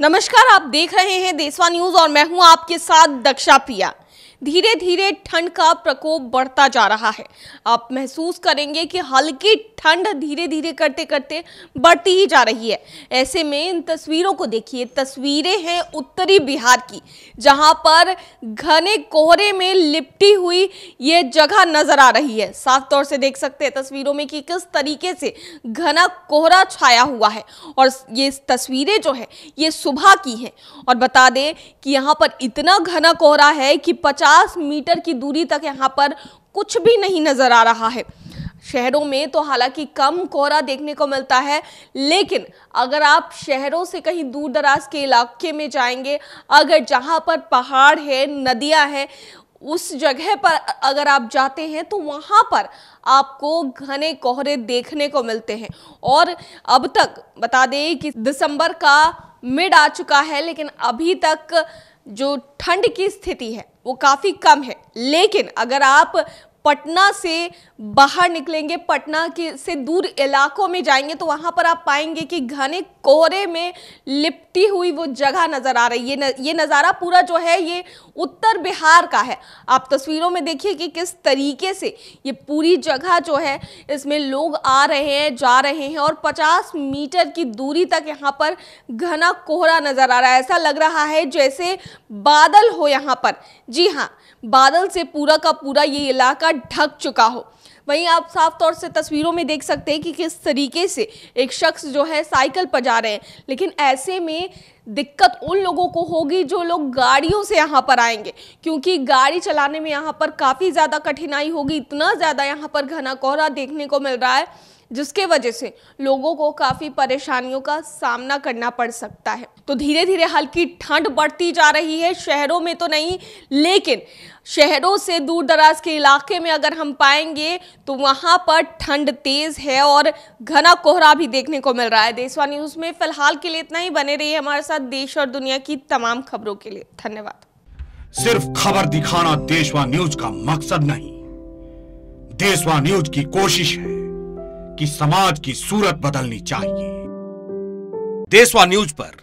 नमस्कार आप देख रहे हैं देसवा न्यूज और मैं हूं आपके साथ दक्षा पिया धीरे धीरे ठंड का प्रकोप बढ़ता जा रहा है आप महसूस करेंगे कि हल्की ठंड धीरे धीरे करते करते बढ़ती ही जा रही है ऐसे में इन तस्वीरों को देखिए तस्वीरें हैं उत्तरी बिहार की जहां पर घने कोहरे में लिपटी हुई ये जगह नजर आ रही है साफ तौर से देख सकते हैं तस्वीरों में कि किस तरीके से घना कोहरा छाया हुआ है और ये तस्वीरें जो है ये सुबह की है और बता दें कि यहाँ पर इतना घना कोहरा है कि पचास 50 मीटर की दूरी तक यहाँ पर कुछ भी नहीं नज़र आ रहा है शहरों में तो हालांकि कम कोहरा देखने को मिलता है लेकिन अगर आप शहरों से कहीं दूर दराज के इलाके में जाएंगे अगर जहाँ पर पहाड़ है नदियाँ हैं उस जगह पर अगर आप जाते हैं तो वहाँ पर आपको घने कोहरे देखने को मिलते हैं और अब तक बता दें कि दिसंबर का मिड आ चुका है लेकिन अभी तक जो ठंड की स्थिति है वो काफ़ी कम है लेकिन अगर आप पटना से बाहर निकलेंगे पटना के से दूर इलाकों में जाएंगे तो वहाँ पर आप पाएंगे कि घने कोहरे में लिपटी हुई वो जगह नज़र आ रही है न, ये नज़ारा पूरा जो है ये उत्तर बिहार का है आप तस्वीरों में देखिए कि किस तरीके से ये पूरी जगह जो है इसमें लोग आ रहे हैं जा रहे हैं और 50 मीटर की दूरी तक यहाँ पर घना कोहरा नज़र आ रहा है ऐसा लग रहा है जैसे बादल हो यहाँ पर जी हाँ बादल से पूरा का पूरा ये इलाका ढक चुका हो वहीं आप साफ तौर से तस्वीरों में देख सकते हैं कि किस तरीके से एक शख्स जो है साइकिल पर जा रहे हैं लेकिन ऐसे में दिक्कत उन लोगों को होगी जो लोग गाड़ियों से यहाँ पर आएंगे क्योंकि गाड़ी चलाने में यहाँ पर काफ़ी ज़्यादा कठिनाई होगी इतना ज़्यादा यहाँ पर घना कोहरा देखने को मिल रहा है जिसके वजह से लोगों को काफ़ी परेशानियों का सामना करना पड़ सकता है तो धीरे धीरे हल्की ठंड बढ़ती जा रही है शहरों में तो नहीं लेकिन शहरों से दूर दराज के इलाके में अगर हम पाएंगे तो वहाँ पर ठंड तेज़ है और घना कोहरा भी देखने को मिल रहा है देशवा न्यूज़ में फ़िलहाल के लिए इतना ही बने रही हमारे साथ देश और दुनिया की तमाम खबरों के लिए धन्यवाद सिर्फ खबर दिखाना देशवा न्यूज का मकसद नहीं देशवा न्यूज की कोशिश है कि समाज की सूरत बदलनी चाहिए देशवा न्यूज पर